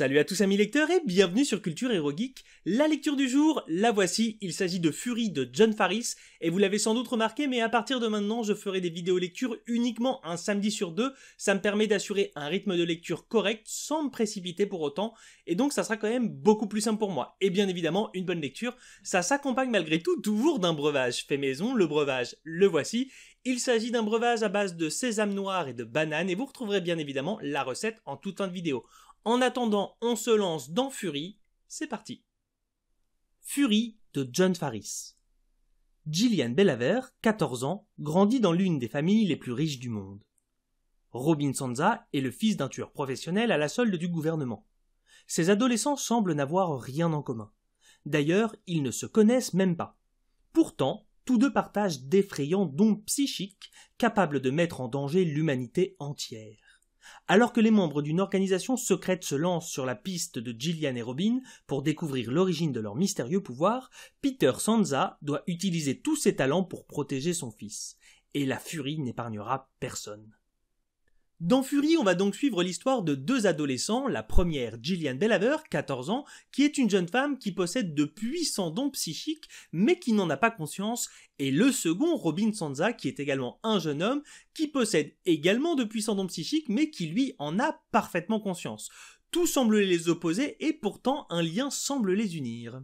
Salut à tous amis lecteurs et bienvenue sur Culture Hero La lecture du jour, la voici, il s'agit de Fury de John Faris et vous l'avez sans doute remarqué mais à partir de maintenant je ferai des vidéos lectures uniquement un samedi sur deux, ça me permet d'assurer un rythme de lecture correct sans me précipiter pour autant et donc ça sera quand même beaucoup plus simple pour moi. Et bien évidemment une bonne lecture, ça s'accompagne malgré tout toujours d'un breuvage fait maison, le breuvage le voici il s'agit d'un breuvage à base de sésame noir et de banane et vous retrouverez bien évidemment la recette en tout fin de vidéo. En attendant, on se lance dans Fury. C'est parti. Fury de John Faris. Gillian Bellaver, 14 ans, grandit dans l'une des familles les plus riches du monde. Robin Sanza est le fils d'un tueur professionnel à la solde du gouvernement. Ces adolescents semblent n'avoir rien en commun. D'ailleurs, ils ne se connaissent même pas. Pourtant, tous deux partagent d'effrayants dons psychiques capables de mettre en danger l'humanité entière. Alors que les membres d'une organisation secrète se lancent sur la piste de Gillian et Robin pour découvrir l'origine de leur mystérieux pouvoir, Peter Sansa doit utiliser tous ses talents pour protéger son fils. Et la furie n'épargnera personne. Dans Fury, on va donc suivre l'histoire de deux adolescents, la première Gillian Belaver, 14 ans, qui est une jeune femme qui possède de puissants dons psychiques mais qui n'en a pas conscience, et le second, Robin Sanza, qui est également un jeune homme, qui possède également de puissants dons psychiques mais qui lui en a parfaitement conscience. Tout semble les opposer et pourtant un lien semble les unir.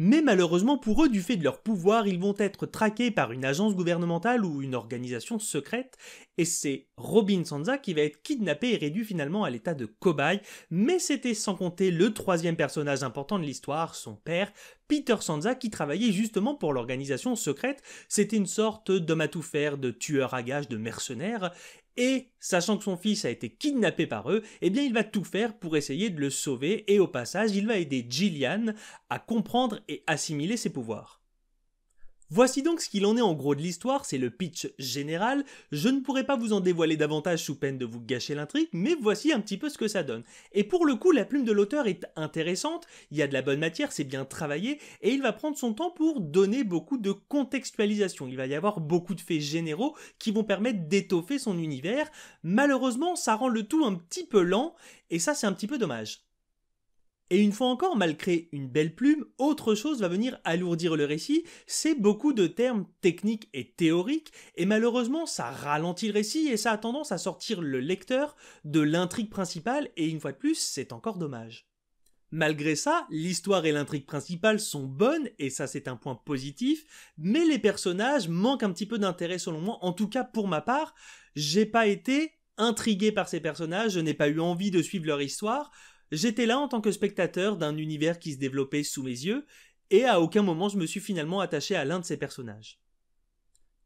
Mais malheureusement pour eux, du fait de leur pouvoir, ils vont être traqués par une agence gouvernementale ou une organisation secrète, et c'est Robin Sansa qui va être kidnappé et réduit finalement à l'état de cobaye, mais c'était sans compter le troisième personnage important de l'histoire, son père, Peter Sanza qui travaillait justement pour l'organisation secrète. C'était une sorte d'homme à tout faire, de tueur à gages, de mercenaire. Et, sachant que son fils a été kidnappé par eux, eh bien il va tout faire pour essayer de le sauver et au passage il va aider Gillian à comprendre et assimiler ses pouvoirs. Voici donc ce qu'il en est en gros de l'histoire, c'est le pitch général, je ne pourrais pas vous en dévoiler davantage sous peine de vous gâcher l'intrigue, mais voici un petit peu ce que ça donne. Et pour le coup, la plume de l'auteur est intéressante, il y a de la bonne matière, c'est bien travaillé, et il va prendre son temps pour donner beaucoup de contextualisation, il va y avoir beaucoup de faits généraux qui vont permettre d'étoffer son univers, malheureusement ça rend le tout un petit peu lent, et ça c'est un petit peu dommage. Et une fois encore, malgré une belle plume, autre chose va venir alourdir le récit, c'est beaucoup de termes techniques et théoriques, et malheureusement ça ralentit le récit et ça a tendance à sortir le lecteur de l'intrigue principale, et une fois de plus, c'est encore dommage. Malgré ça, l'histoire et l'intrigue principale sont bonnes, et ça c'est un point positif, mais les personnages manquent un petit peu d'intérêt selon moi, en tout cas pour ma part, j'ai pas été intrigué par ces personnages, je n'ai pas eu envie de suivre leur histoire, J'étais là en tant que spectateur d'un univers qui se développait sous mes yeux, et à aucun moment je me suis finalement attaché à l'un de ces personnages.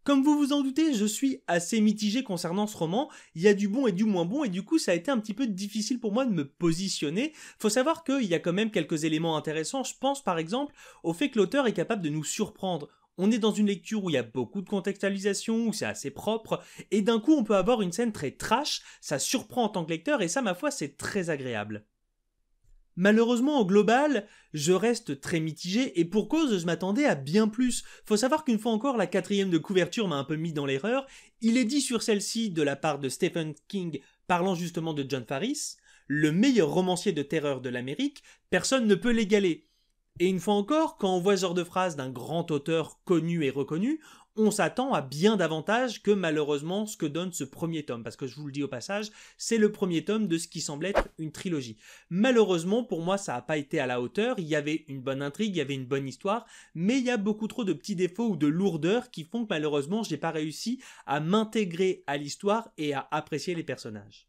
Comme vous vous en doutez, je suis assez mitigé concernant ce roman, il y a du bon et du moins bon, et du coup ça a été un petit peu difficile pour moi de me positionner. Faut savoir qu'il y a quand même quelques éléments intéressants, je pense par exemple au fait que l'auteur est capable de nous surprendre. On est dans une lecture où il y a beaucoup de contextualisation, où c'est assez propre, et d'un coup on peut avoir une scène très trash, ça surprend en tant que lecteur, et ça ma foi c'est très agréable. Malheureusement, au global, je reste très mitigé et pour cause, je m'attendais à bien plus. Faut savoir qu'une fois encore, la quatrième de couverture m'a un peu mis dans l'erreur. Il est dit sur celle-ci de la part de Stephen King parlant justement de John Farris, le meilleur romancier de terreur de l'Amérique, personne ne peut l'égaler. Et une fois encore, quand on voit ce genre de phrase d'un grand auteur connu et reconnu, on s'attend à bien davantage que malheureusement ce que donne ce premier tome, parce que je vous le dis au passage, c'est le premier tome de ce qui semble être une trilogie. Malheureusement, pour moi, ça n'a pas été à la hauteur, il y avait une bonne intrigue, il y avait une bonne histoire, mais il y a beaucoup trop de petits défauts ou de lourdeurs qui font que malheureusement, n'ai pas réussi à m'intégrer à l'histoire et à apprécier les personnages.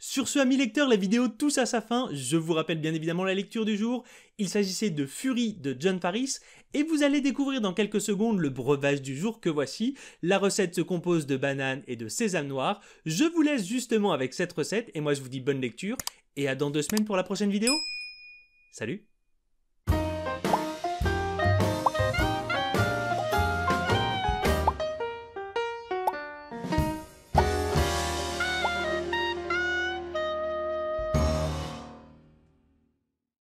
Sur ce, amis lecteurs, la vidéo touche à sa fin. Je vous rappelle bien évidemment la lecture du jour. Il s'agissait de Fury de John Paris et vous allez découvrir dans quelques secondes le breuvage du jour que voici. La recette se compose de bananes et de sésame noir. Je vous laisse justement avec cette recette et moi je vous dis bonne lecture et à dans deux semaines pour la prochaine vidéo. Salut